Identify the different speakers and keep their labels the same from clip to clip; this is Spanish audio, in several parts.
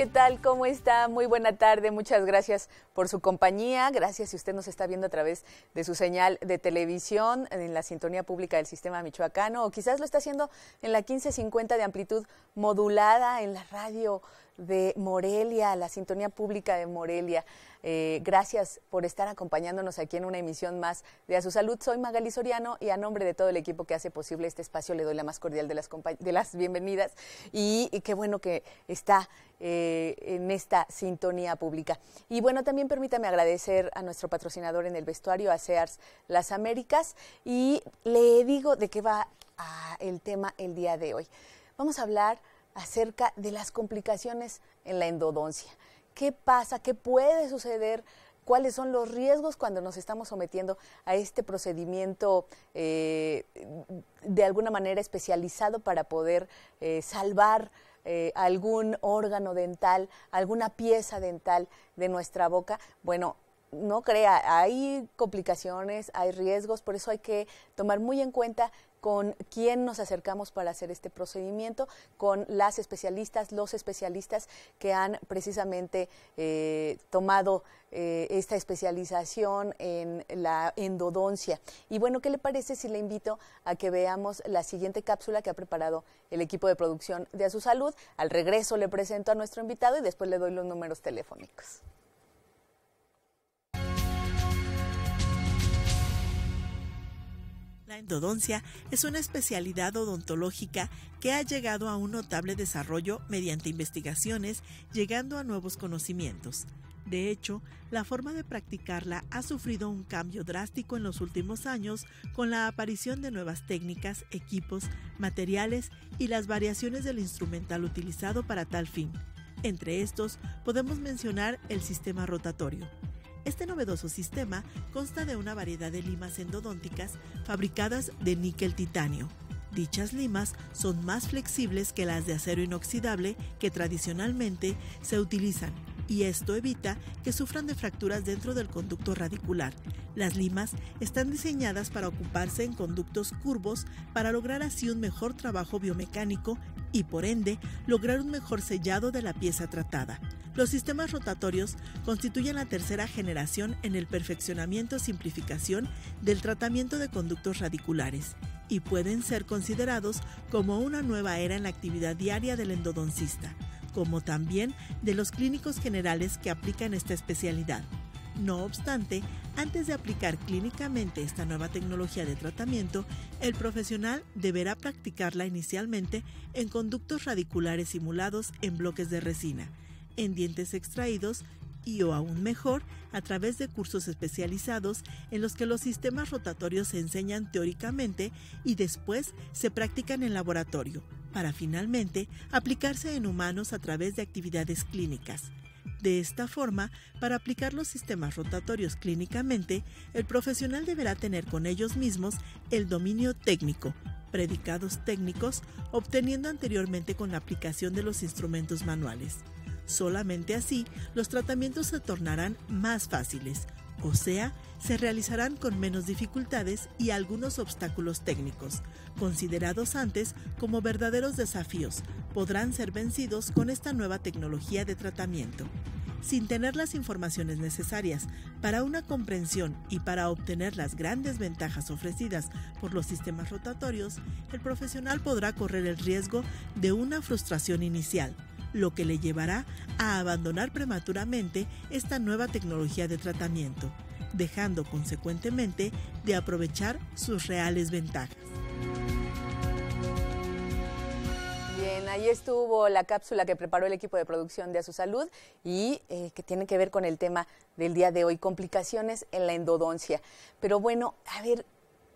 Speaker 1: ¿Qué tal? ¿Cómo está? Muy buena tarde. Muchas gracias por su compañía. Gracias si usted nos está viendo a través de su señal de televisión en la sintonía pública del sistema michoacano o quizás lo está haciendo en la 1550 de amplitud modulada en la radio de Morelia, la Sintonía Pública de Morelia. Eh, gracias por estar acompañándonos aquí en una emisión más de A Su Salud. Soy Magali Soriano y a nombre de todo el equipo que hace posible este espacio le doy la más cordial de las, de las bienvenidas y, qué bueno que está eh, en esta sintonía pública. Y bueno, también permítame agradecer a nuestro patrocinador en el vestuario, a Sears Las Américas, y le digo de qué va ah, el tema el día de hoy. Vamos a hablar acerca de las complicaciones en la endodoncia. ¿Qué pasa? ¿Qué puede suceder? ¿Cuáles son los riesgos cuando nos estamos sometiendo a este procedimiento eh, de alguna manera especializado para poder eh, salvar eh, algún órgano dental, alguna pieza dental de nuestra boca? Bueno, no crea, hay complicaciones, hay riesgos, por eso hay que tomar muy en cuenta con quién nos acercamos para hacer este procedimiento, con las especialistas, los especialistas que han precisamente eh, tomado eh, esta especialización en la endodoncia. Y bueno, ¿qué le parece si le invito a que veamos la siguiente cápsula que ha preparado el equipo de producción de A Su Salud? Al regreso le presento a nuestro invitado y después le doy los números telefónicos.
Speaker 2: La endodoncia es una especialidad odontológica que ha llegado a un notable desarrollo mediante investigaciones, llegando a nuevos conocimientos. De hecho, la forma de practicarla ha sufrido un cambio drástico en los últimos años con la aparición de nuevas técnicas, equipos, materiales y las variaciones del instrumental utilizado para tal fin. Entre estos podemos mencionar el sistema rotatorio. Este novedoso sistema consta de una variedad de limas endodónticas fabricadas de níquel titanio. Dichas limas son más flexibles que las de acero inoxidable que tradicionalmente se utilizan y esto evita que sufran de fracturas dentro del conducto radicular. Las limas están diseñadas para ocuparse en conductos curvos para lograr así un mejor trabajo biomecánico y por ende lograr un mejor sellado de la pieza tratada. Los sistemas rotatorios constituyen la tercera generación en el perfeccionamiento y simplificación del tratamiento de conductos radiculares y pueden ser considerados como una nueva era en la actividad diaria del endodoncista, como también de los clínicos generales que aplican esta especialidad. No obstante, antes de aplicar clínicamente esta nueva tecnología de tratamiento, el profesional deberá practicarla inicialmente en conductos radiculares simulados en bloques de resina en dientes extraídos y o aún mejor a través de cursos especializados en los que los sistemas rotatorios se enseñan teóricamente y después se practican en laboratorio, para finalmente aplicarse en humanos a través de actividades clínicas. De esta forma, para aplicar los sistemas rotatorios clínicamente, el profesional deberá tener con ellos mismos el dominio técnico, predicados técnicos, obteniendo anteriormente con la aplicación de los instrumentos manuales. Solamente así los tratamientos se tornarán más fáciles, o sea, se realizarán con menos dificultades y algunos obstáculos técnicos, considerados antes como verdaderos desafíos, podrán ser vencidos con esta nueva tecnología de tratamiento. Sin tener las informaciones necesarias para una comprensión y para obtener las grandes ventajas ofrecidas por los sistemas rotatorios, el profesional podrá correr el riesgo de una frustración inicial lo que le llevará a abandonar prematuramente esta nueva tecnología de tratamiento, dejando consecuentemente de aprovechar sus reales ventajas.
Speaker 1: Bien, ahí estuvo la cápsula que preparó el equipo de producción de A Su Salud y eh, que tiene que ver con el tema del día de hoy, complicaciones en la endodoncia. Pero bueno, a ver,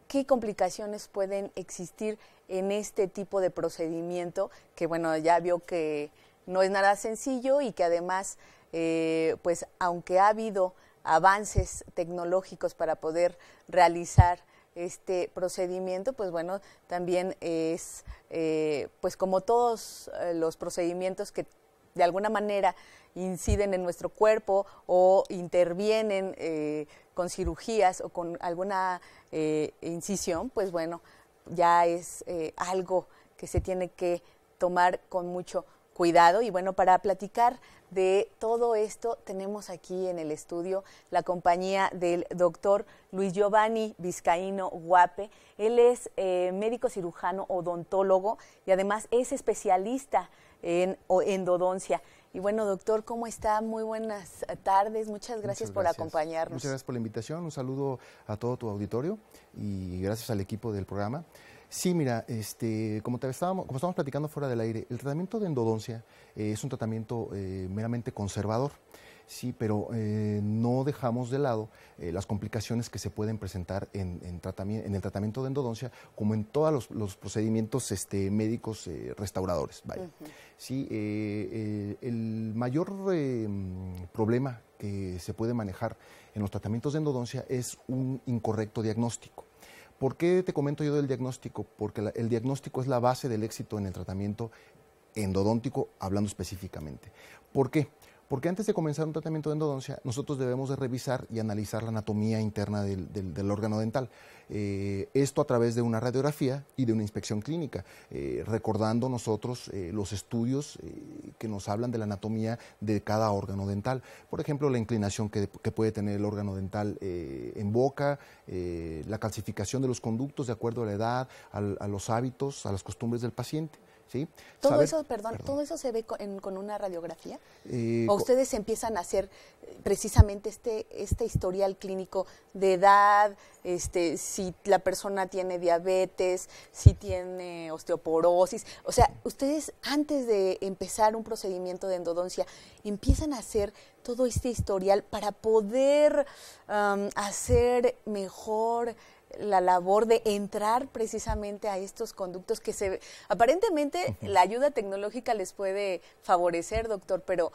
Speaker 1: ¿qué complicaciones pueden existir en este tipo de procedimiento? Que bueno, ya vio que no es nada sencillo y que además, eh, pues aunque ha habido avances tecnológicos para poder realizar este procedimiento, pues bueno, también es, eh, pues como todos eh, los procedimientos que de alguna manera inciden en nuestro cuerpo o intervienen con cirugías o con alguna incisión, pues bueno, ya es algo que se tiene que tomar con mucho cuidado cuidado. Y bueno, para platicar de todo esto tenemos aquí en el estudio la compañía del doctor Luis Giovanni Vizcaíno Guape. Él es eh, médico cirujano odontólogo y además es especialista en endodoncia. Y bueno, doctor, ¿cómo está? Muy buenas tardes. Muchas gracias, por acompañarnos. Muchas gracias
Speaker 3: por la invitación. Un saludo a todo tu auditorio y gracias al equipo del programa. Sí, mira, este, como, te estábamos, como estábamos platicando fuera del aire, el tratamiento de endodoncia eh, es un tratamiento eh, meramente conservador, sí, pero eh, no dejamos de lado las complicaciones que se pueden presentar en, el tratamiento de endodoncia, como en todos los, procedimientos este, médicos restauradores. el mayor em, problema que se puede manejar en los tratamientos de endodoncia es un incorrecto diagnóstico. ¿Por qué te comento yo del diagnóstico? Porque el diagnóstico es la base del éxito en el tratamiento endodóntico, hablando específicamente. ¿Por qué? Porque antes de comenzar un tratamiento de endodoncia, nosotros debemos de revisar y analizar la anatomía interna del, órgano dental. Eh, esto a través de una radiografía y de una inspección clínica, eh, recordando nosotros eh, los estudios que nos hablan de la anatomía de cada órgano dental. Por ejemplo, la inclinación que, puede tener el órgano dental en boca, la calcificación de los conductos de acuerdo a la edad, a los hábitos, a las costumbres del paciente. Todo eso, perdón,
Speaker 1: todo eso se ve con, una radiografía. Eh, ¿O ustedes empiezan a hacer eh, precisamente este, este historial clínico de edad, este, si la persona tiene diabetes, si tiene osteoporosis? O sea, ustedes antes de empezar un procedimiento de endodoncia empiezan a hacer todo este historial para poder hacer mejor la labor de entrar precisamente a estos conductos que se... Aparentemente la ayuda tecnológica les puede favorecer, doctor, pero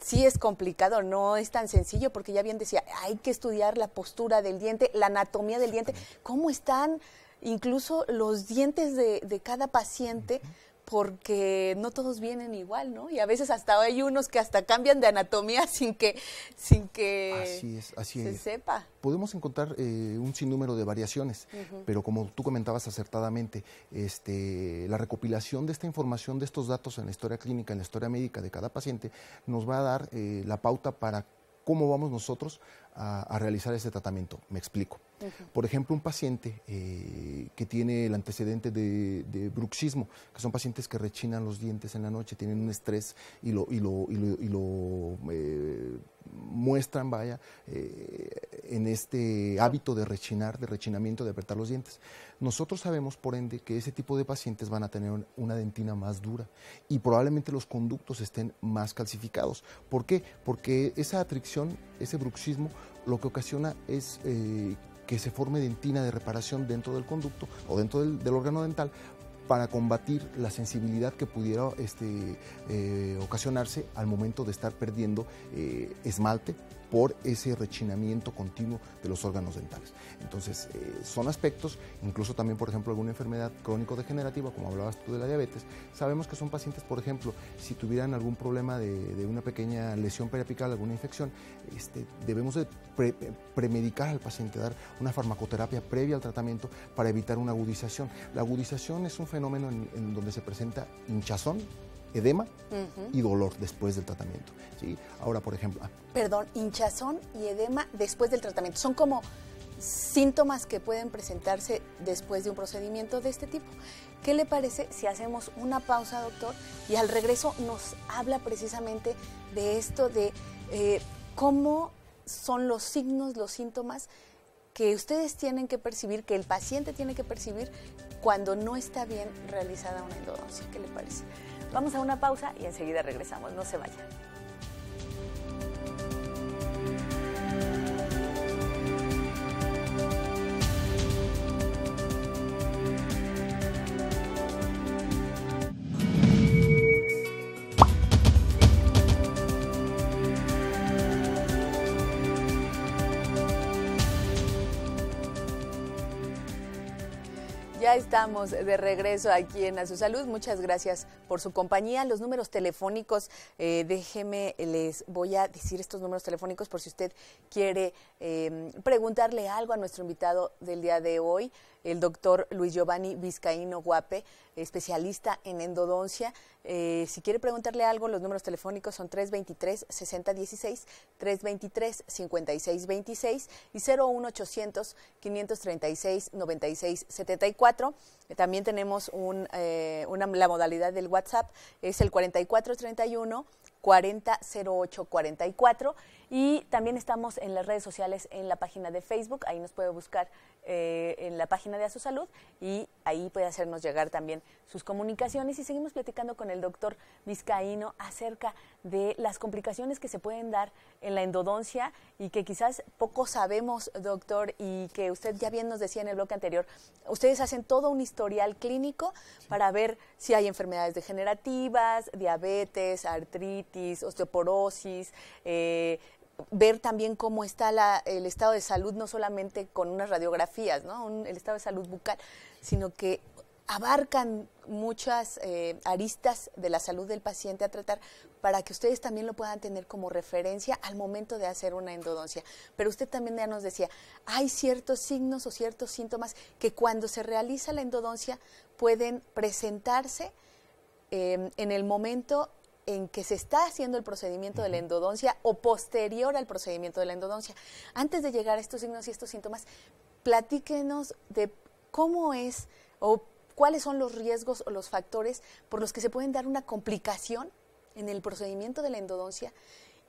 Speaker 1: sí es complicado, no es tan sencillo, porque ya bien decía, hay que estudiar la postura del diente, la anatomía del diente, cómo están incluso los dientes de, cada paciente porque no todos vienen igual, ¿no? Y a veces hasta hay unos que hasta cambian de anatomía sin que, sin que
Speaker 3: se sepa. Podemos encontrar eh, un sinnúmero de variaciones, pero como tú comentabas acertadamente, este, la recopilación de esta información, de estos datos en la historia clínica, en la historia médica de cada paciente, nos va a dar eh, la pauta para cómo vamos nosotros a, realizar ese tratamiento. Me explico. Por ejemplo, un paciente eh, que tiene el antecedente de, bruxismo, que son pacientes que rechinan los dientes en la noche, tienen un estrés y lo, y lo, lo, lo eh, muestran, vaya, eh, en este hábito de rechinar, de rechinamiento, de apretar los dientes. Nosotros sabemos, por ende, que ese tipo de pacientes van a tener una dentina más dura y probablemente los conductos estén más calcificados. ¿Por qué? Porque esa atricción, ese bruxismo, lo que ocasiona es... Eh, que se forme dentina de reparación dentro del conducto o dentro del, órgano dental para combatir la sensibilidad que pudiera este, eh, ocasionarse al momento de estar perdiendo eh, esmalte, por ese rechinamiento continuo de los órganos dentales. Entonces, eh, son aspectos, incluso también, por ejemplo, alguna enfermedad crónico-degenerativa, como hablabas tú de la diabetes, sabemos que son pacientes, por ejemplo, si tuvieran algún problema de, una pequeña lesión periapical, alguna infección, este, debemos premedicar al paciente, dar una farmacoterapia previa al tratamiento para evitar una agudización. La agudización es un fenómeno en donde se presenta hinchazón edema y dolor después del tratamiento. Ahora, por ejemplo... Ah,
Speaker 1: Perdón, hinchazón y edema después del tratamiento. Son como síntomas que pueden presentarse después de un procedimiento de este tipo. ¿Qué le parece si hacemos una pausa, doctor? Y al regreso nos habla precisamente de esto, de eh, cómo son los signos, los síntomas que ustedes tienen que percibir, que el paciente tiene que percibir cuando no está bien realizada una endodoncia. ¿Qué le parece? Vamos a una pausa y enseguida regresamos. No se vayan. Ya estamos de regreso aquí en A Su Salud. Muchas gracias por su compañía. Los números telefónicos, eh, déjeme, les voy a decir estos números telefónicos por si usted quiere em, preguntarle algo a nuestro invitado del día de hoy, el doctor Luis Giovanni Vizcaíno Guape, especialista en endodoncia. Eh, si quiere preguntarle algo, los números telefónicos son 323-6016, 323-5626 y 01800-536-9674. También tenemos un, eh, una, la modalidad del WhatsApp es el 4431. 400844 y también estamos en las redes sociales en la página de Facebook, ahí nos puede buscar eh, en la página de A Su Salud y ahí puede hacernos llegar también sus comunicaciones. Y seguimos platicando con el doctor Vizcaíno acerca de las complicaciones que se pueden dar en la endodoncia y que quizás poco sabemos, doctor, y que usted ya bien nos decía en el bloque anterior. Ustedes hacen todo un historial clínico para ver si hay enfermedades degenerativas, diabetes, artritis, osteoporosis, eh, ver también cómo está el estado de salud, no solamente con unas radiografías, ¿no? el estado de salud bucal, sino que abarcan muchas eh, aristas de la salud del paciente a tratar para que ustedes también lo puedan tener como referencia al momento de hacer una endodoncia. Pero usted también ya nos decía, hay ciertos signos o ciertos síntomas que cuando se realiza la endodoncia pueden presentarse eh, en el momento en que se está haciendo el procedimiento de la endodoncia o posterior al procedimiento de la endodoncia. Antes de llegar a estos signos y estos síntomas, platíquenos de cómo es o cuáles son los riesgos o los factores por los que se pueden dar una complicación en el procedimiento de la endodoncia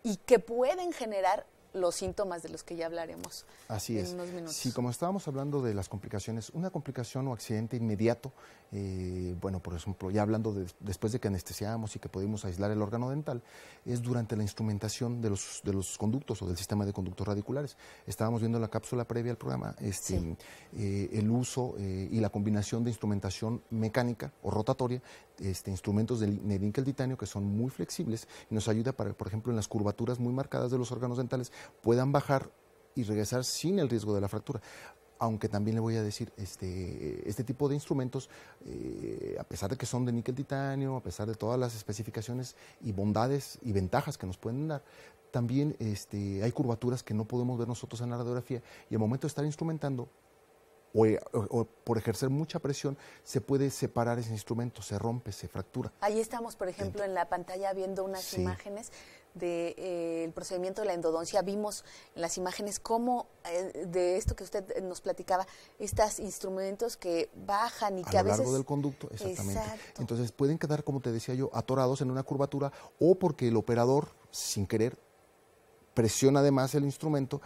Speaker 1: y que pueden generar los síntomas de los que ya hablaremos.
Speaker 3: Así en es. minutos. Sí, como estábamos hablando de las complicaciones, una complicación o accidente inmediato, eh, bueno, por ejemplo, ya hablando después de que anestesiamos y que pudimos aislar el órgano dental, es durante la instrumentación de los, de los conductos o del sistema de conductos radiculares. Estábamos viendo la cápsula previa al programa este, eh, el uso eh, y la combinación de instrumentación mecánica o rotatoria este, instrumentos de níquel titanio que son muy flexibles y nos ayuda para, por ejemplo, en las curvaturas muy marcadas de los órganos dentales, puedan bajar y regresar sin el riesgo de la fractura aunque también le voy a decir, este, este tipo de instrumentos, eh, a pesar de que son de níquel titanio, a pesar de todas las especificaciones y bondades y ventajas que nos pueden dar, también este, hay curvaturas que no podemos ver nosotros en la radiografía y al momento de estar instrumentando eh, o, por ejercer mucha presión, se puede separar ese instrumento, se rompe, se fractura.
Speaker 1: Ahí estamos, por ejemplo, en la pantalla viendo unas imágenes del de, eh, procedimiento de la endodoncia. Vimos en las imágenes cómo, eh, de esto que usted nos platicaba, estos instrumentos que bajan y a que a veces... largo del
Speaker 3: conducto, exactamente. Entonces pueden quedar, como te decía yo, atorados en una curvatura o porque el operador, sin querer, presiona además el instrumento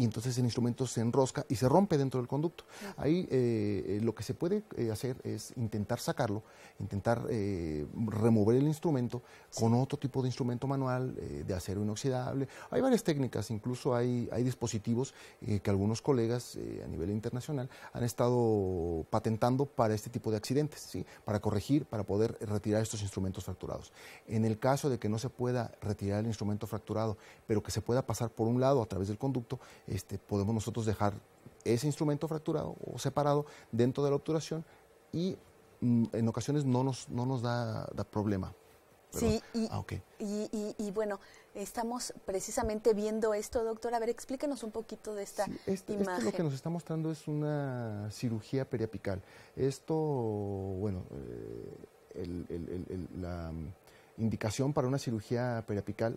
Speaker 3: y entonces el instrumento se enrosca y se rompe dentro del conducto. Ahí eh, eh, lo que se puede eh, hacer es intentar sacarlo, intentar remover el instrumento con otro tipo de instrumento manual de acero inoxidable. Hay varias técnicas, incluso hay, hay dispositivos que algunos colegas a nivel internacional han estado patentando para este tipo de accidentes, ¿sí? para corregir, para poder retirar estos instrumentos fracturados. En el caso de que no se pueda retirar el instrumento fracturado, pero que se pueda pasar por un lado a través del conducto, este, podemos nosotros dejar ese instrumento fracturado o separado dentro de la obturación y mm, en ocasiones no nos, no nos da, problema.
Speaker 1: sí, ah, y, bueno, estamos precisamente viendo esto, doctor. A ver, explíquenos un poquito de esta imagen. Este, lo que nos
Speaker 3: está mostrando es una cirugía periapical. Esto, bueno, eh, la indicación para una cirugía periapical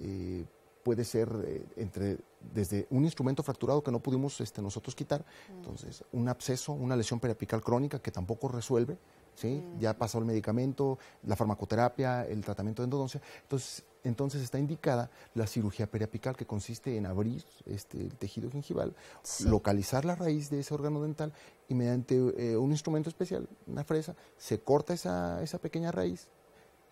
Speaker 3: eh, puede ser eh, entre desde un instrumento fracturado que no pudimos este, nosotros quitar, entonces un absceso, una lesión periapical crónica que tampoco resuelve, ¿sí? ha ya pasó el medicamento, la farmacoterapia, el tratamiento de endodoncia, entonces, entonces está indicada la cirugía periapical que consiste en abrir este, el tejido gingival, localizar la raíz de ese órgano dental y mediante eh, un instrumento especial, una fresa, se corta esa, esa pequeña raíz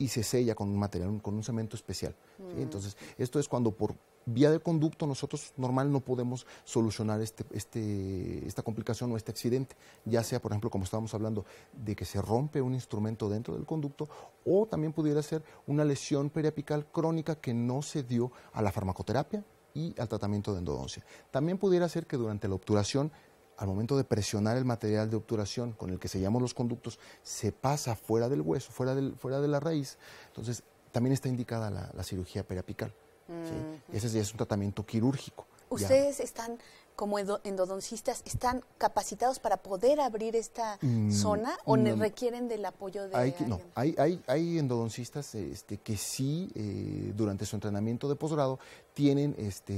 Speaker 3: y se sella con un material, con un cemento especial. Mm. Entonces, esto es cuando por vía de conducto nosotros normal no podemos solucionar este, este, esta complicación o este accidente, ya sea, por ejemplo, como estábamos hablando, de que se rompe un instrumento dentro del conducto o también pudiera ser una lesión periapical crónica que no se dio a la farmacoterapia y al tratamiento de endodoncia. También pudiera ser que durante la obturación al momento de presionar el material de obturación con el que sellamos los conductos, se pasa fuera del hueso, fuera, del, fuera de la raíz. Entonces, también está indicada la, cirugía periapical.
Speaker 1: Mm.
Speaker 3: Ese es, es un tratamiento quirúrgico. Ustedes
Speaker 1: están como endodoncistas están capacitados para poder abrir esta mm, zona o mm, mm. requieren del apoyo de alguien? No,
Speaker 3: hay, hay, hay endodoncistas este, que sí, eh, durante su entrenamiento de posgrado, tienen este,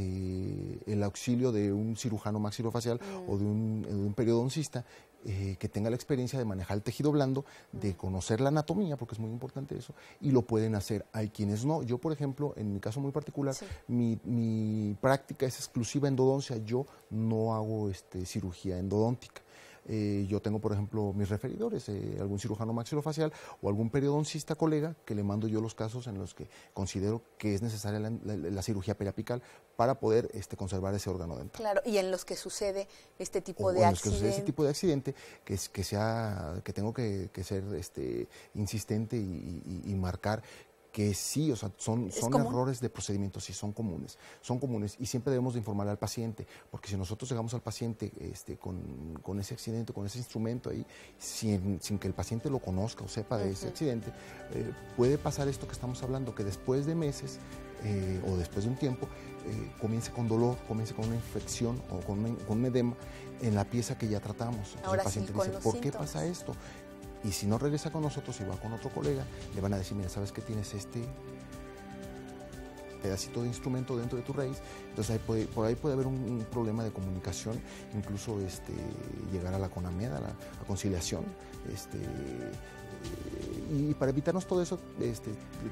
Speaker 3: el auxilio de un cirujano maxilofacial o de un, de un periodoncista eh, que tenga la experiencia de manejar el tejido blando, de conocer la anatomía, porque es muy importante eso, y lo pueden hacer. Hay quienes no. Yo, por ejemplo, en mi caso muy particular, mi, práctica es exclusiva endodoncia. Yo no hago este, cirugía endodóntica. Eh, yo tengo, por ejemplo, mis referidores, eh, algún cirujano maxilofacial o algún periodoncista colega que le mando yo los casos en los que considero que es necesaria la, cirugía periapical para poder este, conservar ese órgano dental.
Speaker 1: Claro, y en los que sucede este tipo de accidente. en Los que sucede este tipo
Speaker 3: de accidente, que, es, que, sea, que tengo que, ser este, insistente y marcar que sí, o sea, son, son errores de procedimiento, sí, son comunes, son comunes y siempre debemos de informar al paciente, porque si nosotros llegamos al paciente este, con, ese accidente, con ese instrumento ahí, sin, sin, que el paciente lo conozca o sepa de ese accidente, eh, puede pasar esto que estamos hablando, que después de meses eh, o después de un tiempo, eh, comience con dolor, comience con una infección o con, un edema en la pieza que ya tratamos. el paciente dice, ¿por qué pasa esto? Y si no regresa con nosotros y va con otro colega, le van a decir, mira, ¿sabes que tienes este pedacito de instrumento dentro de tu raíz? Entonces por ahí puede haber un, problema de comunicación, incluso este, llegar a la conameda, a la conciliación, este, y para evitarnos todo eso, este,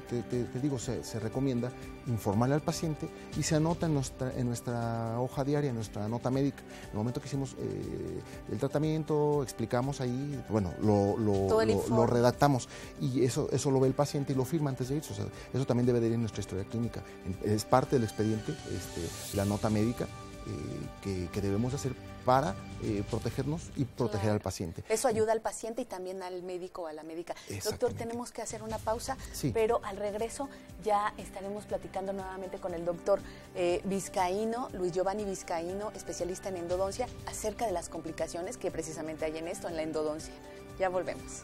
Speaker 3: te, digo, se, recomienda informarle al paciente y se anota en nuestra, en nuestra hoja diaria, en nuestra nota médica. En el momento que hicimos eh, el tratamiento, explicamos ahí, bueno, lo, lo, redactamos y eso, eso lo ve el paciente y lo firma antes de irse. eso también debe de ir en nuestra historia clínica. Es parte del expediente, este, la nota médica eh, que, debemos hacer para eh, protegernos y proteger al paciente. Eso
Speaker 1: ayuda al paciente y también al médico o a la médica. Doctor, tenemos que hacer una pausa, pero al regreso ya estaremos platicando nuevamente con el doctor eh, Vizcaíno, Luis Giovanni Vizcaíno, especialista en endodoncia, acerca de las complicaciones que precisamente hay en esto, en la endodoncia. Ya volvemos.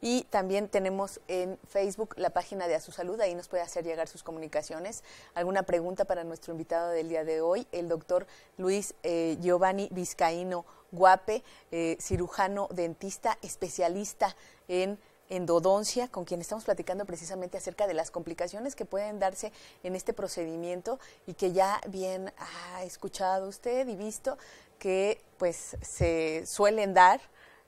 Speaker 1: Y también tenemos en Facebook la página de A Su Salud, ahí nos puede hacer llegar sus comunicaciones. Alguna pregunta para nuestro invitado del día de hoy, el doctor Luis eh, Giovanni Vizcaíno Guape, eh, cirujano dentista, especialista en endodoncia, con quien estamos platicando precisamente acerca de las complicaciones que pueden darse en este procedimiento y que ya bien ha escuchado usted y visto que pues se suelen dar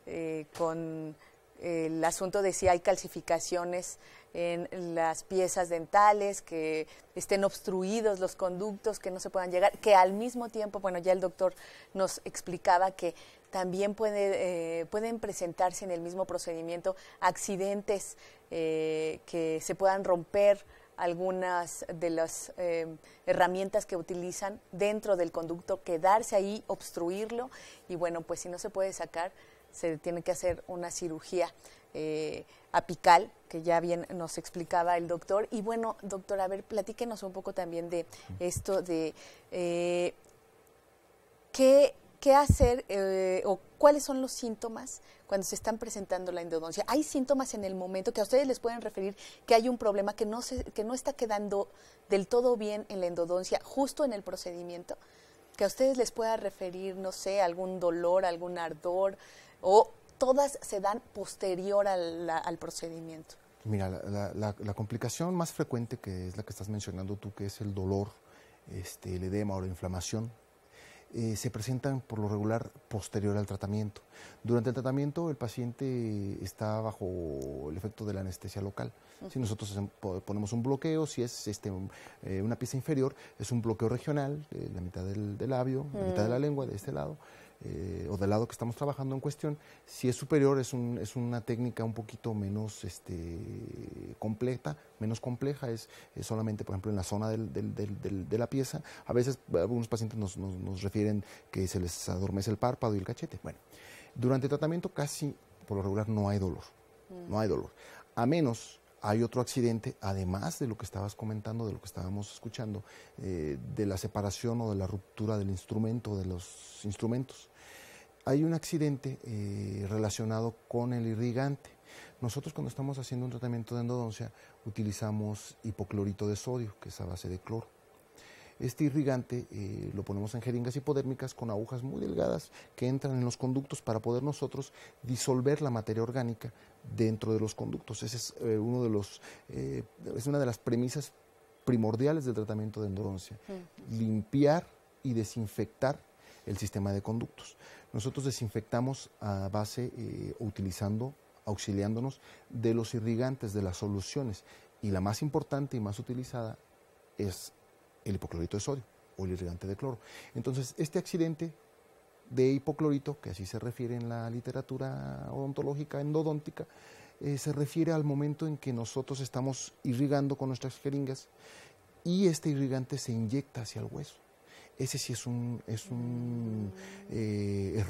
Speaker 1: eh, con el asunto de si hay calcificaciones en las piezas dentales, que estén obstruidos los conductos, que no se puedan llegar, que al mismo tiempo, bueno, ya el doctor nos explicaba que también eh, pueden presentarse en el mismo procedimiento accidentes eh, que se puedan romper algunas de las eh, herramientas que utilizan dentro del conducto, quedarse ahí, obstruirlo y bueno, pues si no se puede sacar, se tiene que hacer una cirugía eh, apical, que ya bien nos explicaba el doctor. Y bueno, doctor, a ver, platíquenos un poco también de esto de eh, qué, qué, hacer eh, o cuáles son los síntomas cuando se están presentando la endodoncia. Hay síntomas en el momento que a ustedes les pueden referir que hay un problema que no, se, que no está quedando del todo bien en la endodoncia, justo en el procedimiento que a ustedes les pueda referir, no sé, algún dolor, algún ardor, o todas se dan posterior al, procedimiento?
Speaker 3: Mira, la, complicación más frecuente que es la que estás mencionando tú, que es el dolor, este, el edema o la inflamación, eh, se presentan por lo regular posterior al tratamiento. Durante el tratamiento el paciente está bajo el efecto de la anestesia local. Si nosotros ponemos un bloqueo, si es este, eh, una pieza inferior, es un bloqueo regional, la mitad del, labio, la mitad de la mm. lengua, de este lado. Eh, o del lado que estamos trabajando en cuestión, si es superior es, un, es una técnica un poquito menos este, completa, menos compleja, es, solamente, por ejemplo, en la zona del, del, de la pieza. A veces algunos pacientes nos, nos, refieren que se les adormece el párpado y el cachete. Bueno, durante el tratamiento casi, por lo regular, no hay dolor, no hay dolor. A menos hay otro accidente, además de lo que estabas comentando, de lo que estábamos escuchando, eh, de la separación o de la ruptura del instrumento, de los instrumentos hay un accidente eh, relacionado con el irrigante. Nosotros cuando estamos haciendo un tratamiento de endodoncia utilizamos hipoclorito de sodio, que es a base de cloro. Este irrigante eh, lo ponemos en jeringas hipodérmicas con agujas muy delgadas que entran en los conductos para poder nosotros disolver la materia orgánica dentro de los conductos. Ese es, eh, uno de es una de las premisas primordiales del tratamiento de endodoncia. Mm. Limpiar y desinfectar el sistema de conductos. Nosotros desinfectamos a base eh, utilizando, auxiliándonos de los irrigantes, de las soluciones. Y la más importante y más utilizada es el hipoclorito de sodio o el irrigante de cloro. Entonces, este accidente de hipoclorito, que así se refiere en la literatura odontológica endodóntica, eh, se refiere al momento en que nosotros estamos irrigando con nuestras jeringas y este irrigante se inyecta hacia el hueso. Ese sí es un, es un eh,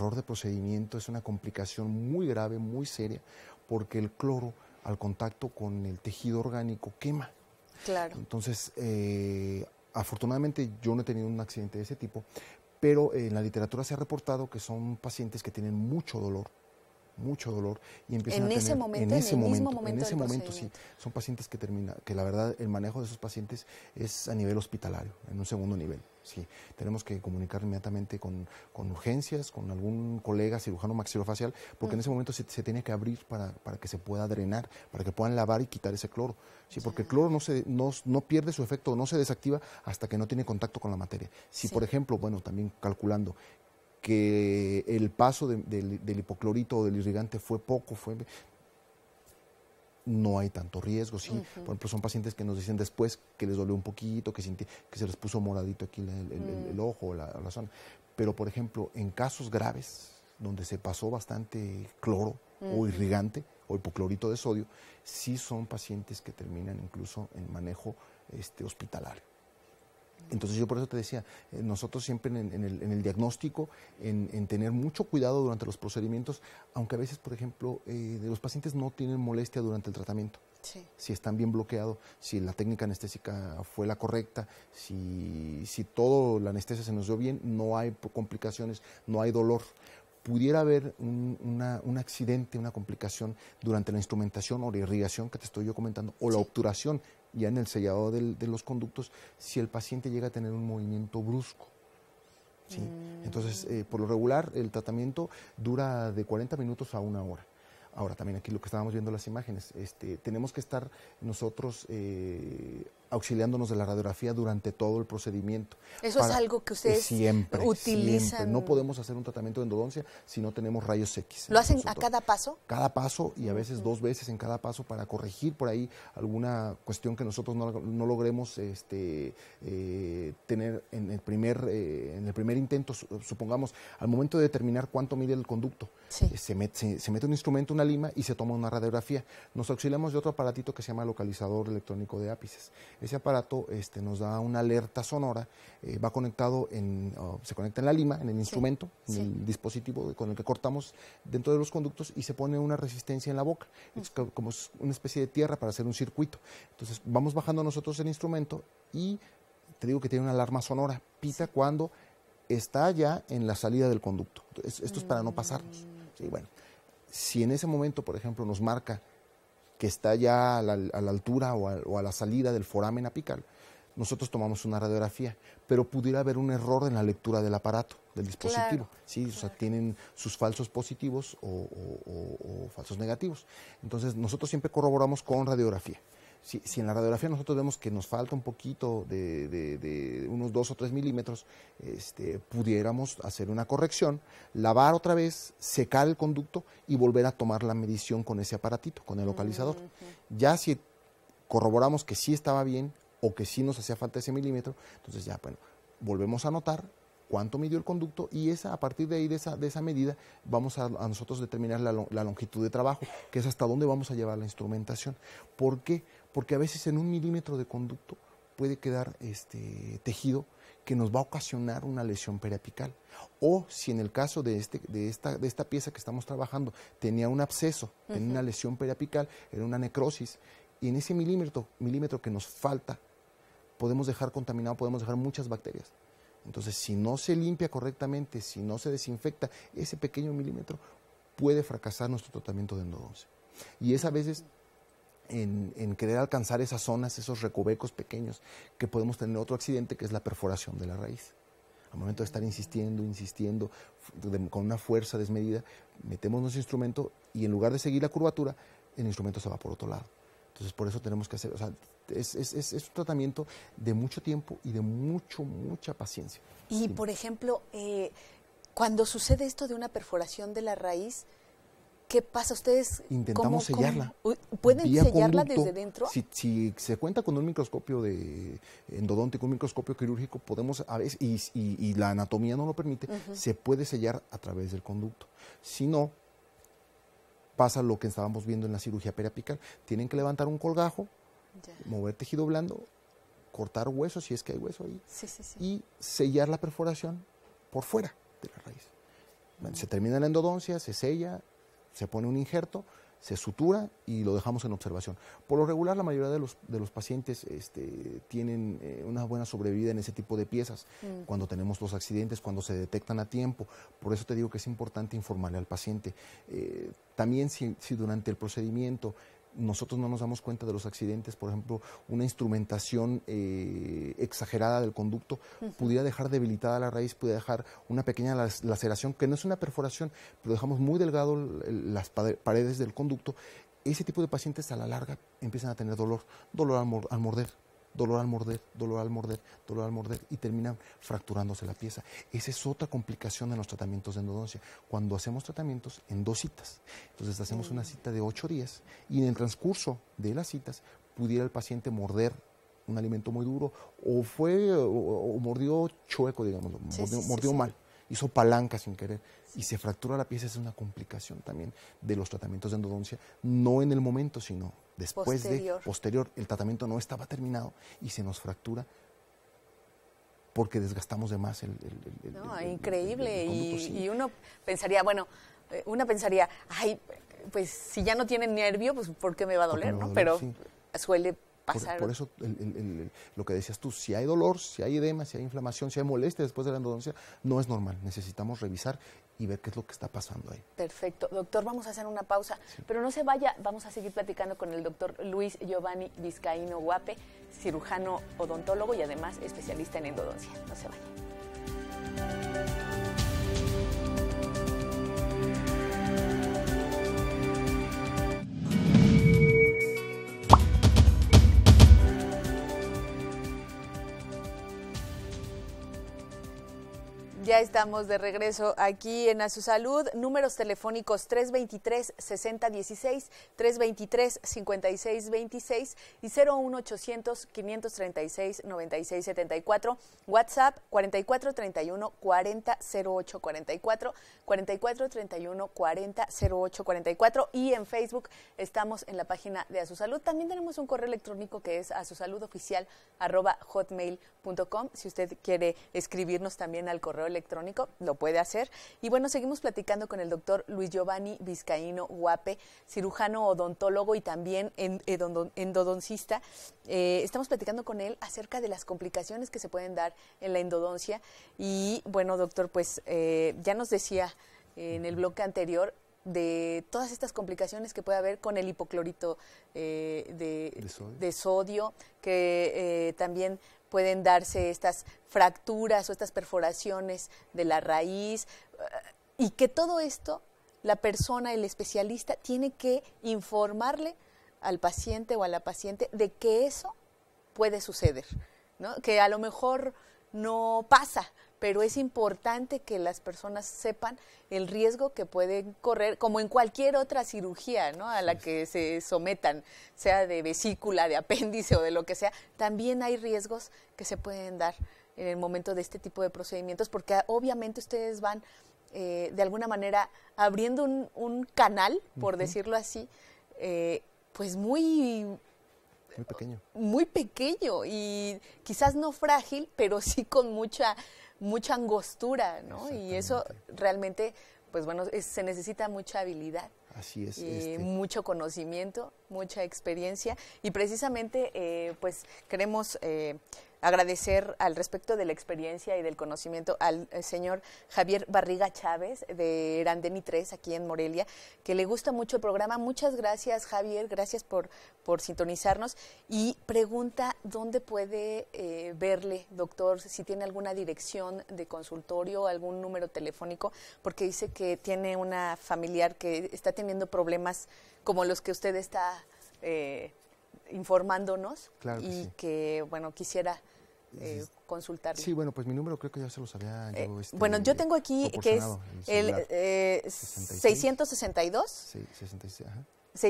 Speaker 3: error de procedimiento es una complicación muy grave, muy seria, porque el cloro al contacto con el tejido orgánico quema. Claro. Entonces, eh, afortunadamente yo no he tenido un accidente de ese tipo, pero en la literatura se ha reportado que son pacientes que tienen mucho dolor, mucho dolor y empiezan a tener, ese momento, en ese momento, en ese momento sí, son pacientes que termina, que la verdad el manejo de esos pacientes es a nivel hospitalario, en un segundo nivel. Sí, tenemos que comunicar inmediatamente con, con urgencias, con algún colega cirujano maxilofacial, porque en ese momento se, tiene que abrir para, para, que se pueda drenar, para que puedan lavar y quitar ese cloro. Sí, porque el cloro no, se, no, pierde su efecto, no se desactiva hasta que no tiene contacto con la materia. Si, por ejemplo, bueno, también calculando que el paso del hipoclorito o del irrigante fue poco, fue no hay tanto riesgo, sí. Por ejemplo, son pacientes que nos dicen después que les dolió un poquito, que, que se les puso moradito aquí el, mm. ojo o la, zona. Pero, por ejemplo, en casos graves, donde se pasó bastante cloro o irrigante o hipoclorito de sodio, sí son pacientes que terminan incluso en manejo este, hospitalario. Entonces yo por eso te decía, eh, nosotros siempre en, el, diagnóstico, en, tener mucho cuidado durante los procedimientos, aunque a veces, por ejemplo, eh, los pacientes no tienen molestia durante el tratamiento. Si están bien bloqueados, si la técnica anestésica fue la correcta, si, si todo la anestesia se nos dio bien, no hay complicaciones, no hay dolor pudiera haber un, accidente, una complicación durante la instrumentación o la irrigación que te estoy yo comentando, o la obturación ya en el sellado de los conductos, si el paciente llega a tener un movimiento brusco. ¿sí? Mm. Entonces, eh, por lo regular, el tratamiento dura de 40 minutos a una hora. Ahora, también aquí lo que estábamos viendo las imágenes, este, tenemos que estar nosotros eh, auxiliándonos de la radiografía durante todo el procedimiento. Eso es algo que ustedes siempre, utilizan. No podemos hacer un tratamiento de endodoncia si no tenemos rayos X. ¿Lo hacen a cada paso? Cada paso y a veces dos veces en cada paso para corregir por ahí alguna cuestión que nosotros no, logremos este, eh, tener en el, primer, eh, en el primer intento. Supongamos, al momento de determinar cuánto mide el conducto, eh, se, se, mete un instrumento, una lima y se toma una radiografía. Nos auxiliamos de otro aparatito que se llama localizador electrónico de ápices. Ese aparato este, nos da una alerta sonora, eh, va conectado en, se conecta en la lima, en el instrumento, en el dispositivo con el que cortamos dentro de los conductos y se pone una resistencia en la boca, mm. es como una especie de tierra para hacer un circuito. Entonces vamos bajando nosotros el instrumento y te digo que tiene una alarma sonora, Pisa cuando está ya en la salida del conducto. Esto es para no mm. pasarnos. Sí, bueno, si en ese momento, por ejemplo, nos marca que está ya a la, altura o a, la salida del foramen apical, nosotros tomamos una radiografía, pero pudiera haber un error en la lectura del aparato, del dispositivo. o sea, tienen sus falsos positivos o falsos negativos. Entonces, nosotros siempre corroboramos con radiografía. Si, en la radiografía nosotros vemos que nos falta un poquito de, unos 2 o 3 milímetros, este, pudiéramos hacer una corrección, lavar otra vez, secar el conducto y volver a tomar la medición con ese aparatito, con el mm, localizador. Ya si corroboramos que sí estaba bien o que sí nos hacía falta ese milímetro, entonces ya, bueno, volvemos a notar cuánto midió el conducto y esa, a partir de ahí, de esa, de esa medida, vamos a, nosotros determinar la, la longitud de trabajo, que es hasta dónde vamos a llevar la instrumentación. ¿Por qué? porque a veces en un milímetro de conducto puede quedar este tejido que nos va a ocasionar una lesión periapical. O si en el caso de, este, de, esta, pieza que estamos trabajando tenía un absceso, tenía una lesión periapical, era una necrosis, y en ese milímetro, milímetro que nos falta, podemos dejar contaminado, podemos dejar muchas bacterias. Entonces, si no se limpia correctamente, si no se desinfecta, ese pequeño milímetro puede fracasar nuestro tratamiento de endodoncia. Y es a veces en, querer alcanzar esas zonas, esos recovecos pequeños, que podemos tener otro accidente que es la perforación de la raíz. Al momento de estar insistiendo, insistiendo, con una fuerza desmedida, metemos nuestro instrumento y en lugar de seguir la curvatura, el instrumento se va por otro lado. Entonces, por eso tenemos que hacer, o sea, es, un tratamiento de mucho tiempo y de mucho, mucha paciencia. Y, por
Speaker 1: ejemplo, eh, cuando sucede esto de una perforación de la raíz, ¿Qué pasa? ¿Ustedes intentamos sellarla? ¿Pueden sellarla desde dentro?
Speaker 3: Si, se cuenta con un microscopio de endodóntico, un microscopio quirúrgico, podemos a veces, y, la anatomía no lo permite, se puede sellar a través del conducto. Si no, pasa lo que estábamos viendo en la cirugía periapical. Tienen que levantar un colgajo, mover tejido blando, cortar hueso, si es que hay hueso ahí, y sellar la perforación por fuera de la raíz. Se termina la endodoncia, se sella, se pone un injerto, se sutura y lo dejamos en observación. Por lo regular, la mayoría de los, de los pacientes este, tienen eh, una buena sobrevida en ese tipo de piezas, mm. cuando tenemos los accidentes, cuando se detectan a tiempo. Por eso te digo que es importante informarle al paciente. Eh, también si, durante el procedimiento nosotros no nos damos cuenta de los accidentes, por ejemplo, una instrumentación eh, exagerada del conducto pudiera dejar debilitada la raíz, pudiera dejar una pequeña laceración, que no es una perforación, pero dejamos muy delgado las paredes del conducto. Ese tipo de pacientes a la larga empiezan a tener dolor, dolor al morder dolor al morder, dolor al morder, dolor al morder y termina fracturándose la pieza. Esa es otra complicación en los tratamientos de endodoncia, cuando hacemos tratamientos en dos citas. Entonces hacemos una mm. cita de ocho días y en el transcurso de las citas pudiera el paciente morder un alimento muy duro o fue o, mordió chueco, digamos, mordió, mal hizo palanca sin querer y se fractura la pieza, es una complicación también de los tratamientos de endodoncia, no en el momento, sino después de posterior. El tratamiento no estaba terminado y se nos fractura porque desgastamos de más el... no,
Speaker 1: increíble. y, uno pensaría, bueno, eh, una pensaría, ay, pues si ya no tiene nervio, pues ¿por qué me va a doler? ¿no? Pero suele por, eso
Speaker 3: lo que decías tú, si hay dolor, si hay edema, si hay inflamación, si hay molestia después de la endodoncia, no es normal. Necesitamos revisar y ver qué es lo que está pasando
Speaker 1: ahí. Perfecto. Doctor, vamos a hacer una pausa, pero no se vaya, vamos a seguir platicando con el doctor Luis Giovanni Vizcaíno Guape, cirujano odontólogo y además especialista en endodoncia. No se vaya. Ya estamos de regreso aquí en A Su Salud. Números telefónicos 323-6016, 323-5626 y 01800-536-9674. WhatsApp 4431-400844, 4431-400844 y en Facebook estamos en la página de A Su Salud. También tenemos un correo electrónico que es a su oficial hotmail.com si usted quiere escribirnos también al correo electrónico electrónico, lo puede hacer. Y bueno, seguimos platicando con el doctor Luis Giovanni Vizcaíno Guape, cirujano odontólogo y también endodoncista. Eh, estamos platicando con él acerca de las complicaciones que se pueden dar en la endodoncia. Y bueno, doctor, pues eh, ya nos decía en el bloque anterior de todas estas complicaciones que puede haber con el hipoclorito eh,
Speaker 2: de,
Speaker 1: sodio. que también pueden darse estas fracturas o estas perforaciones de la raíz eh, y que todo esto la persona, el especialista, tiene que informarle al paciente o a la paciente de que eso puede suceder, ¿no? que a lo mejor no pasa, pero es importante que las personas sepan el riesgo que pueden correr, como en cualquier otra cirugía ¿no? a la que se sometan, sea de vesícula, de apéndice o de lo que sea, también hay riesgos que se pueden dar en el momento de este tipo de procedimientos, porque ah, obviamente ustedes van eh, de alguna manera abriendo un, canal, por decirlo así, eh, pues muy muy pequeño. Muy pequeño y quizás no frágil, pero sí con mucha, mucha angostura, ¿no? Y eso realmente, pues bueno, se necesita mucha habilidad.
Speaker 3: Así es. Este.
Speaker 1: mucho conocimiento, mucha experiencia. Y precisamente, eh, pues queremos eh, agradecer al respecto de la experiencia y del conocimiento al eh, señor Javier Barriga Chávez de Erandeni 3 aquí en Morelia, que le gusta mucho el programa. Muchas gracias, Javier, gracias por, por sintonizarnos. Y pregunta dónde puede eh, verle, doctor, si tiene alguna dirección de consultorio, algún número telefónico, porque dice que tiene una familiar que está teniendo problemas como los que usted está eh, informándonos y que, bueno, quisiera eh, consultar. Sí,
Speaker 3: bueno, pues mi número creo que ya se lo sabía eh, yo, este, Bueno, yo tengo aquí que es el, 662. Eh, sí,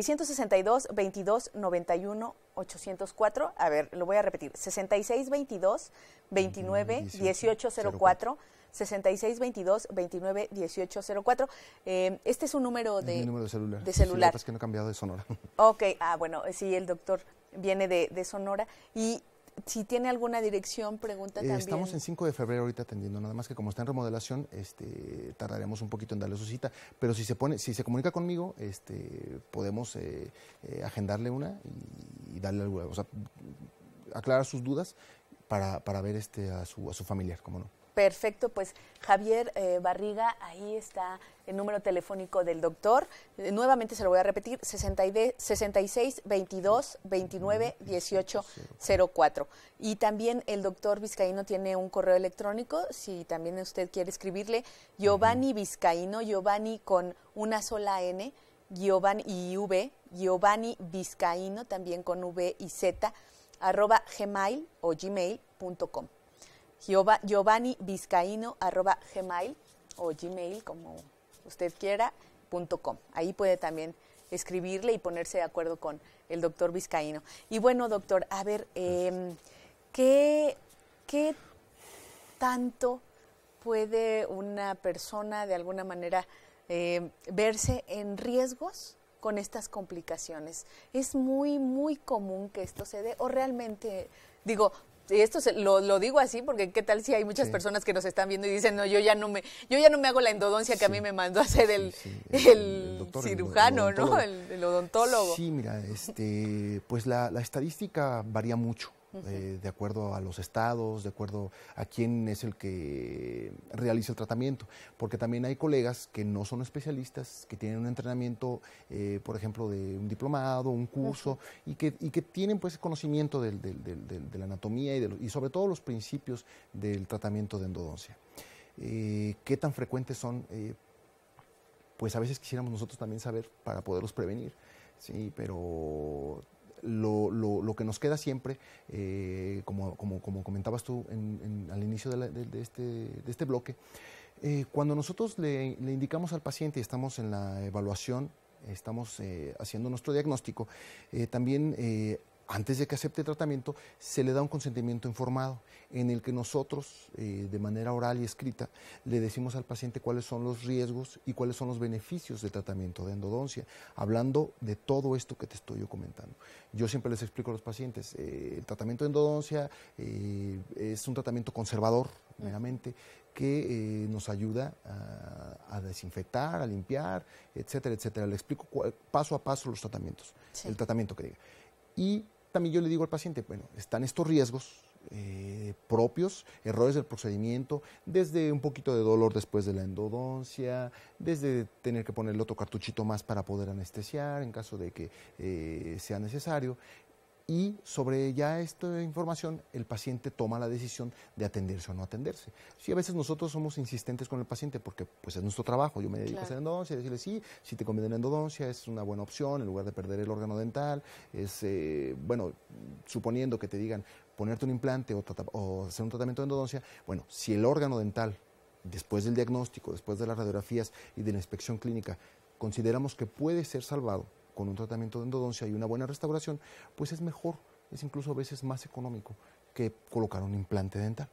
Speaker 1: 662 22 91 804. A ver, lo voy a repetir. 66 22 29 18 04. 6622 29 1804. Eh, este es un número de, de celular. De es
Speaker 3: que no he cambiado de Sonora.
Speaker 1: Ok, ah, bueno, sí, el doctor viene de, de Sonora. Y si tiene alguna dirección, pregunta eh, Estamos en
Speaker 3: 5 de febrero ahorita atendiendo, nada más que como está en remodelación, este, tardaremos un poquito en darle su cita, pero si se pone, si se comunica conmigo, este, podemos eh, eh, agendarle una y, darle alguna, o sea, aclarar sus dudas para, para ver este a su, a su familiar, como no.
Speaker 1: Perfecto, pues Javier eh, Barriga, ahí está el número telefónico del doctor. Eh, nuevamente se lo voy a repetir, 66 22 29 18 04. Y también el doctor Vizcaíno tiene un correo electrónico, si también usted quiere escribirle, Giovanni Vizcaíno, Giovanni con una sola N, Giovanni y V, Giovanni Vizcaíno, también con V y Z, arroba gmail o gmail.com. Giovanni Vizcaíno arroba gmail o gmail como usted quiera Ahí puede también escribirle y ponerse de acuerdo con el doctor Vizcaíno. Y bueno, doctor, a ver, em, ¿qué, tanto puede una persona de alguna manera em, verse en riesgos con estas complicaciones? ¿Es muy, muy común que esto se dé o realmente, digo, y esto lo, digo así porque qué tal si hay muchas personas que nos están viendo y dicen, no, yo ya no me, yo ya no me hago la endodoncia que a mí me mandó a hacer el, cirujano, el, ¿no? El, odontólogo. Sí,
Speaker 3: mira, este, pues la estadística varía mucho. Eh, de acuerdo a los estados, de acuerdo a quién es el que realiza el tratamiento. Porque también hay colegas que no son especialistas, que tienen un entrenamiento, eh, por ejemplo, de un diplomado, un curso, y, que, que tienen pues conocimiento de la anatomía y, de, y sobre todo los principios del tratamiento de endodoncia. Eh, ¿Qué tan frecuentes son? pues a veces quisiéramos nosotros también saber para poderlos prevenir, sí, pero lo, lo, que nos queda siempre, eh, como, como, comentabas tú al inicio de, de, este, de este, bloque, eh, cuando nosotros le, le, indicamos al paciente y estamos en la evaluación, estamos eh, haciendo nuestro diagnóstico, también antes de que acepte el tratamiento, se le da un consentimiento informado en el que nosotros, eh, de manera oral y escrita, le decimos al paciente cuáles son los riesgos y cuáles son los beneficios del tratamiento de endodoncia, hablando de todo esto que te estoy yo comentando. Yo siempre les explico a los pacientes, eh, el tratamiento de endodoncia eh, es un tratamiento conservador, meramente, que nos ayuda a, desinfectar, a limpiar, etcétera, etcétera. Le explico paso a paso los tratamientos, el tratamiento que diga. Y también yo le digo al paciente, bueno, están estos riesgos eh, propios, errores del procedimiento, desde un poquito de dolor después de la endodoncia, desde tener que ponerle otro cartuchito más para poder anestesiar en caso de que eh, sea necesario y sobre ya esta información el paciente toma la decisión de atenderse o no atenderse. Sí, a veces nosotros somos insistentes con el paciente porque pues es nuestro trabajo. Yo me dedico a hacer endodoncia decirle sí, si te conviene la endodoncia es una buena opción en lugar de perder el órgano dental. Es, eh, bueno, suponiendo que te digan ponerte un implante o, o hacer un tratamiento de endodoncia, bueno, si el órgano dental después del diagnóstico, después de las radiografías y de la inspección clínica, consideramos que puede ser salvado con un tratamiento de endodoncia y una buena restauración, pues es mejor, es incluso a veces más económico que colocar un implante dental.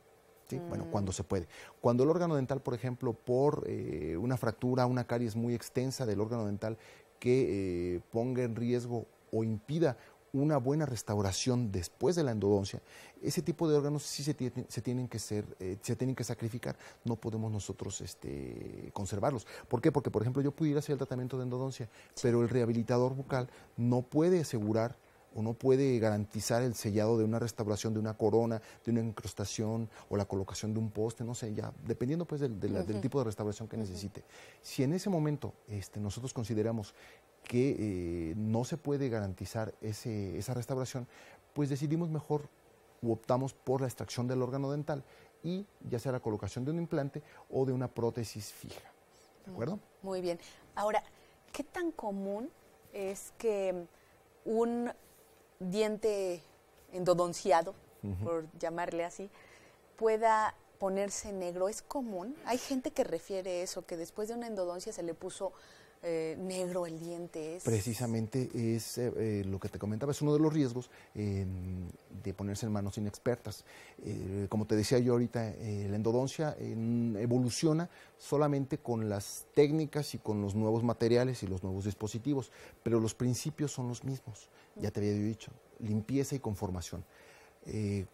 Speaker 3: ¿sí? Bueno, mm. cuando se puede. Cuando el órgano dental, por ejemplo, por eh, una fractura, una caries muy extensa del órgano dental que eh, ponga en riesgo o impida una buena restauración después de la endodoncia, ese tipo de órganos sí se, tienen que ser, eh, se tienen que sacrificar, no podemos nosotros este, conservarlos. ¿Por qué? Porque, por ejemplo, yo pudiera hacer el tratamiento de endodoncia, pero el rehabilitador bucal no puede asegurar o no puede garantizar el sellado de una restauración de una corona, de una incrustación o la colocación de un poste, no sé, ya, dependiendo pues del, tipo de restauración que necesite. Si en ese momento este, nosotros consideramos que eh, no se puede garantizar ese, esa restauración, pues decidimos mejor u optamos por la extracción del órgano dental y ya sea la colocación de un implante o de una prótesis fija. ¿De acuerdo?
Speaker 1: Muy bien. Ahora, ¿qué tan común es que un diente endodonciado, por llamarle así, pueda ponerse negro? ¿Es común? Hay gente que refiere eso, que después de una endodoncia se le puso eh, negro el diente es.
Speaker 3: Precisamente es eh, eh, lo que te comentaba, es uno de los riesgos de ponerse en manos inexpertas. como te decía yo ahorita, la endodoncia evoluciona solamente con las técnicas y con los nuevos materiales y los nuevos dispositivos, pero los principios son los mismos, ya te había dicho, limpieza y conformación.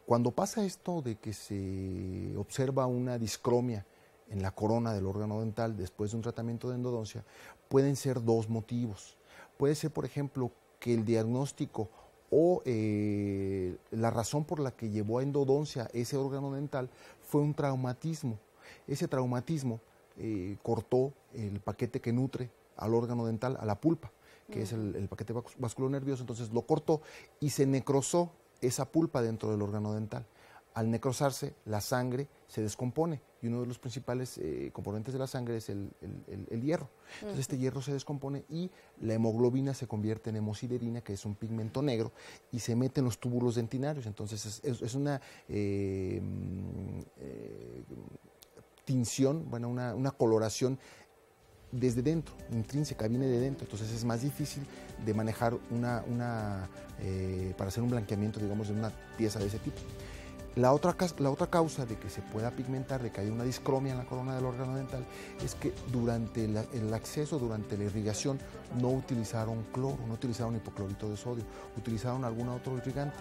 Speaker 3: cuando pasa esto de que se observa una discromia, en la corona del órgano dental después de un tratamiento de endodoncia pueden ser dos motivos. Puede ser, por ejemplo, que el diagnóstico o eh, la razón por la que llevó a endodoncia ese órgano dental fue un traumatismo. Ese traumatismo eh, cortó el paquete que nutre al órgano dental, a la pulpa, que es el, el paquete vasculonervioso, entonces lo cortó y se necrosó esa pulpa dentro del órgano dental al necrosarse, la sangre se descompone y uno de los principales eh, componentes de la sangre es el, hierro. Entonces este hierro se descompone y la hemoglobina se convierte en hemosiderina, que es un pigmento negro, y se mete en los túbulos dentinarios. Entonces es, una... Eh, mm, eh, tinción, bueno, una, coloración desde dentro, intrínseca, viene de dentro. Entonces es más difícil de manejar una, para hacer un blanqueamiento, digamos, de una pieza de ese tipo. La otra, la otra causa de que se pueda pigmentar, de que haya una discromia en la corona del órgano dental, es que durante el, acceso, durante la irrigación, no utilizaron cloro, no utilizaron hipoclorito de sodio, utilizaron algún otro irrigante.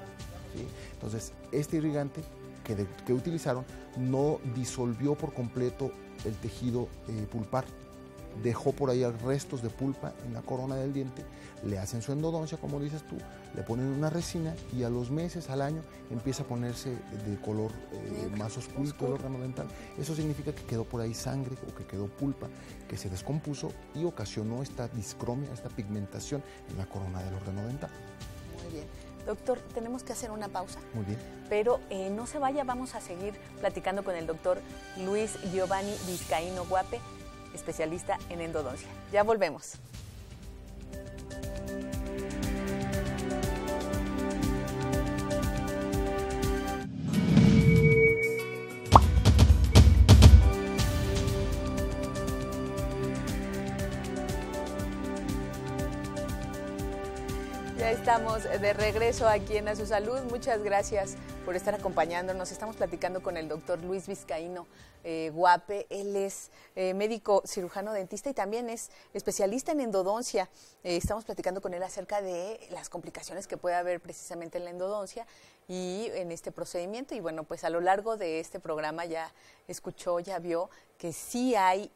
Speaker 3: Entonces, este irrigante que, utilizaron no disolvió por completo el tejido eh, pulpar dejó por ahí restos de pulpa en la corona del diente, le hacen su endodoncia, como dices tú, le ponen una resina y a los meses, al año, empieza a ponerse de color eh, más oscuro, el órgano dental. Eso significa que quedó por ahí sangre o que quedó pulpa, que se descompuso y ocasionó esta discromia, esta pigmentación en la corona del órgano dental.
Speaker 1: Muy bien. Doctor, tenemos que hacer una pausa. Muy bien. Pero eh, no se vaya, vamos a seguir platicando con el doctor Luis Giovanni Vizcaíno Guape especialista en endodoncia. Ya volvemos. Ya estamos de regreso aquí en A Su Salud. Muchas gracias por estar acompañándonos. Estamos platicando con el doctor Luis Vizcaíno eh, Guape. Él es eh, médico cirujano dentista y también es especialista en endodoncia. Eh, estamos platicando con él acerca de las complicaciones que puede haber precisamente en la endodoncia y en este procedimiento. Y bueno, pues a lo largo de este programa ya escuchó, ya vio que sí hay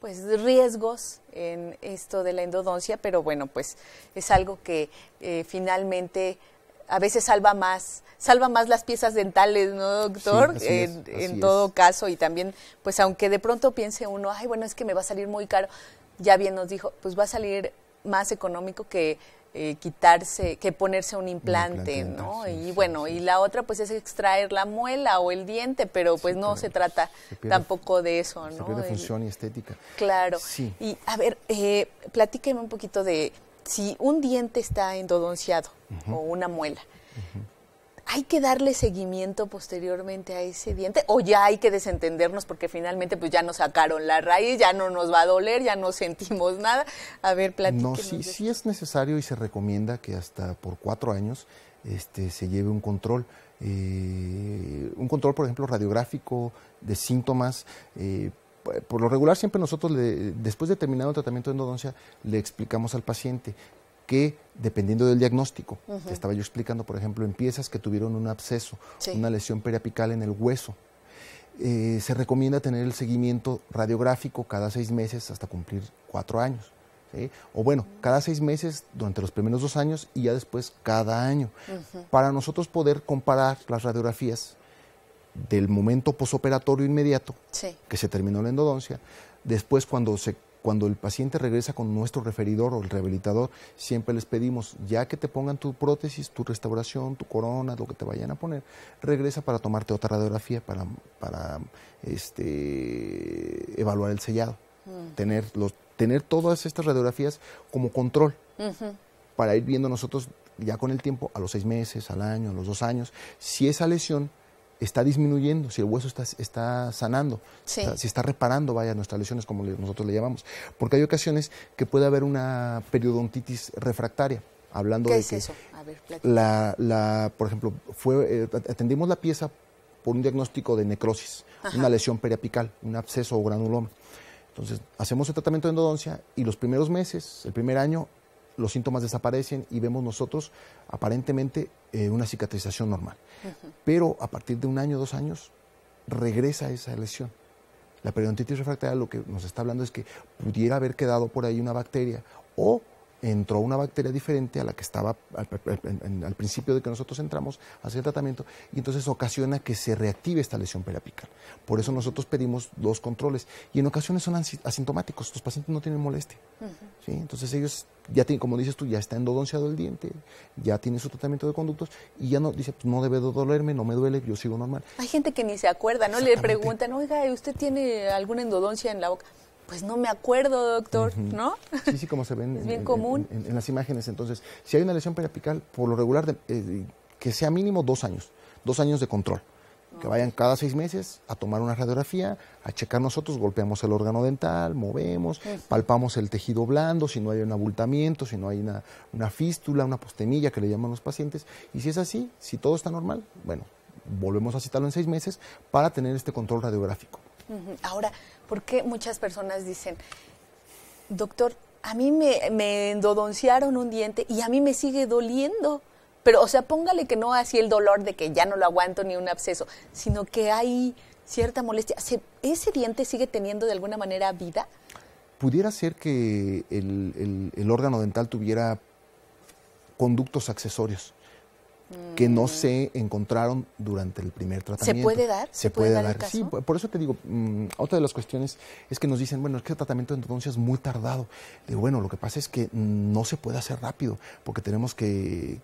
Speaker 1: pues riesgos en esto de la endodoncia, pero bueno, pues es algo que eh, finalmente a veces salva más, salva más las piezas dentales, ¿no, doctor? en, todo caso, y también, pues aunque de pronto piense uno, ay, bueno, es que me va a salir muy caro, ya bien nos dijo, pues va a salir más económico que eh, quitarse, que ponerse un implante, ¿no? Ah, y bueno, y la otra pues es extraer la muela o el diente, pero pues no se trata tampoco de eso, ¿no? Pierde función y estética. Claro. Y a ver, eh, platíqueme un poquito de si un diente está endodonciado o una muela. ¿hay que darle seguimiento posteriormente a ese diente o ya hay que desentendernos porque finalmente pues ya nos sacaron la raíz, ya no nos va a doler, ya no sentimos nada? A ver, platíquenos. No, sí, sí
Speaker 3: es necesario y se recomienda que hasta por cuatro años este, se lleve un control. Eh, un control, por ejemplo, radiográfico de síntomas. Eh, por lo regular siempre nosotros, después de terminado el tratamiento de endodoncia, le explicamos al paciente que dependiendo del diagnóstico, estaba yo explicando, por ejemplo, en piezas que tuvieron un absceso, una lesión periapical en el hueso, eh, se recomienda tener el seguimiento radiográfico cada seis meses hasta cumplir cuatro años. O bueno, cada seis meses durante los primeros dos años y ya después cada año. Para nosotros poder comparar las radiografías del momento posoperatorio inmediato, que se terminó la endodoncia, después cuando se cuando el paciente regresa con nuestro referidor o el rehabilitador, siempre les pedimos, ya que te pongan tu prótesis, tu restauración, tu corona, lo que te vayan a poner, regresa para tomarte otra radiografía para, este, evaluar el sellado. Mm. Tener, los, todas estas radiografías como control para ir viendo nosotros ya con el tiempo, a los seis meses, al año, a los dos años, si esa lesión está disminuyendo, si el hueso está, está sanando, si está reparando, vaya, nuestras lesiones, como nosotros le llamamos. Porque hay ocasiones que puede haber una periodontitis refractaria. Hablando de que la, la, por ejemplo, fue, eh, atendimos la pieza por un diagnóstico de necrosis, una lesión periapical, un absceso o granuloma. Entonces, hacemos el tratamiento de endodoncia y los primeros meses, el primer año, los síntomas desaparecen y vemos nosotros aparentemente eh, una cicatrización normal. Pero a partir de un año, dos años, regresa esa lesión. La periodontitis refractaria lo que nos está hablando es que pudiera haber quedado por ahí una bacteria o entró una bacteria diferente a la que estaba al, principio de que nosotros entramos a hacer el tratamiento y entonces ocasiona que se reactive esta lesión periapical. Por eso nosotros pedimos dos controles y en ocasiones son asintomáticos, los pacientes no tienen molestia. Entonces ellos ya tienen, como dices tú, ya está endodonciado el diente, ya tiene su tratamiento de conductos y ya no dice, pues no debe dolerme, no me duele, yo sigo normal.
Speaker 1: Hay gente que ni se acuerda, ¿no? Le preguntan, oiga, ¿usted tiene alguna endodoncia en la boca? pues no me acuerdo, doctor, ¿no?
Speaker 3: Sí, sí, como se ven en, común. En, las imágenes. Entonces, si hay una lesión periapical, por lo regular, eh, que sea mínimo dos años, dos años de control. Que ah. vayan cada seis meses a tomar una radiografía, a checar nosotros, golpeamos el órgano dental, movemos, pues. palpamos el tejido blando, si no hay un abultamiento, si no hay una, una fístula, una postemilla que le llaman los pacientes. Y si es así, si todo está normal, bueno, volvemos a citarlo en seis meses para tener este control
Speaker 1: radiográfico. Ahora, ¿por qué muchas personas dicen, doctor, a mí me, me endodonciaron un diente y a mí me sigue doliendo? Pero, o sea, póngale que no así el dolor de que ya no lo aguanto ni un absceso, sino que hay cierta molestia. ¿Ese diente sigue teniendo de alguna manera vida?
Speaker 3: Pudiera ser que el órgano dental tuviera conductos accesorios que no se encontraron durante el primer tratamiento. ¿Se puede dar? Se, puede, dar, sí. Por eso te digo, mm, otra de las cuestiones es que nos dicen, bueno, es que el tratamiento de endodoncia es muy tardado. Y bueno, lo que pasa es que no se puede hacer rápido porque tenemos que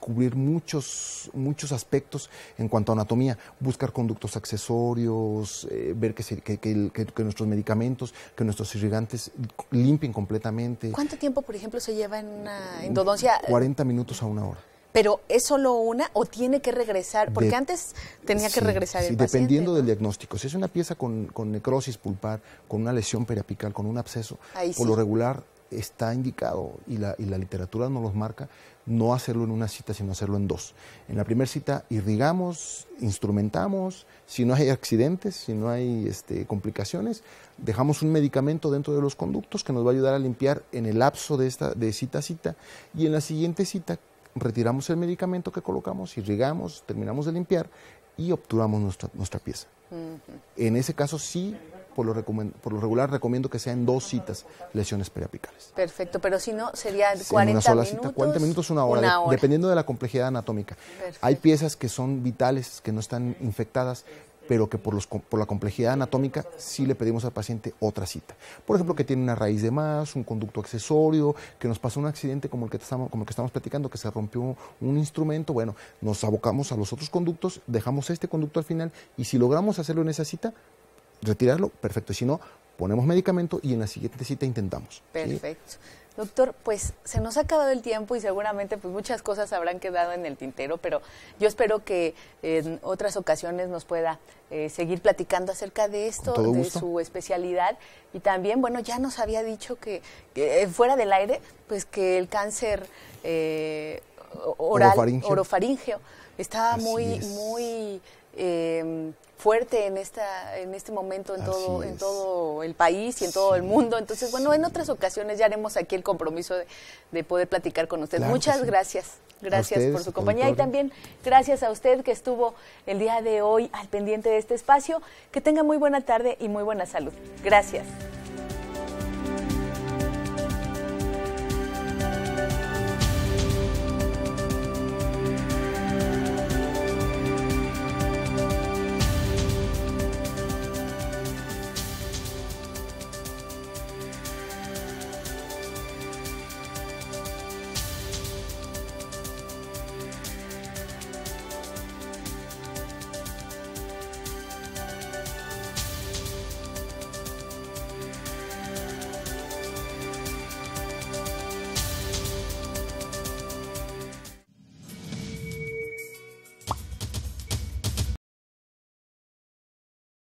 Speaker 3: cubrir muchos, muchos aspectos en cuanto a anatomía, buscar conductos accesorios, eh, ver que, nuestros medicamentos, que nuestros irrigantes limpien completamente. ¿Cuánto
Speaker 1: tiempo, por ejemplo, se lleva en endodoncia?
Speaker 3: 40 minutos a una hora.
Speaker 1: Pero ¿es solo una o tiene que regresar? Porque antes tenía que regresar el paciente,
Speaker 3: dependiendo del diagnóstico. Si es una pieza con, necrosis pulpar, con una lesión periapical, con un absceso, por lo regular está indicado y la, literatura nos los marca no hacerlo en una cita, sino hacerlo en dos. En la primera cita irrigamos, instrumentamos, si no hay accidentes, si no hay este, complicaciones, dejamos un medicamento dentro de los conductos que nos va a ayudar a limpiar en el lapso de, esta, de cita a cita. Y en la siguiente cita retiramos el medicamento que colocamos, irrigamos, terminamos de limpiar y obturamos nuestra, nuestra pieza. En ese caso sí por lo, por lo, regular recomiendo que sean dos citas lesiones periapicales.
Speaker 1: Perfecto, pero si no, sería 40 una sola minutos. Cita, 40 minutos, una hora, dependiendo
Speaker 3: de la complejidad anatómica. Hay piezas que son vitales, que no están infectadas, pero que por, los, por la complejidad anatómica sí le pedimos al paciente otra cita. Por ejemplo, que tiene una raíz de más, un conducto accesorio, que nos pasó un accidente como el que estamos, como que estamos platicando, que se rompió un instrumento. Bueno, nos abocamos a los otros conductos, dejamos este conducto al final y si logramos hacerlo en esa cita, retirarlo, perfecto. si no, ponemos medicamento y en la siguiente cita intentamos.
Speaker 1: Perfecto. Doctor, pues se nos ha acabado el tiempo y seguramente pues muchas cosas habrán quedado en el tintero, pero yo espero que en otras ocasiones nos pueda eh, seguir platicando acerca de esto, de su especialidad y también, bueno, ya nos había dicho que, eh, fuera del aire, pues que el cáncer eh, oral orofaringeo, estaba muy muy eh, fuerte en esta en este momento en todo en todo el país y en todo el mundo entonces bueno en otras ocasiones ya haremos aquí el compromiso de, poder platicar con usted muchas gracias gracias por su compañía y también gracias a usted que estuvo el día de hoy al pendiente de este espacio que tenga muy buena tarde y muy buena salud gracias